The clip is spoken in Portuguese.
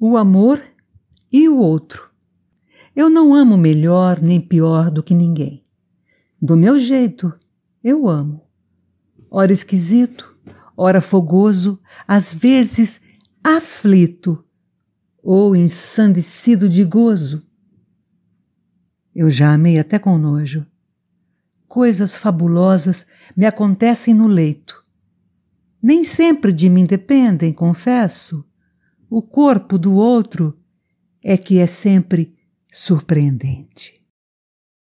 o amor e o outro. Eu não amo melhor nem pior do que ninguém. Do meu jeito, eu amo. Ora esquisito, ora fogoso, às vezes aflito ou ensandecido de gozo. Eu já amei até com nojo. Coisas fabulosas me acontecem no leito. Nem sempre de mim dependem, confesso, o corpo do outro é que é sempre surpreendente.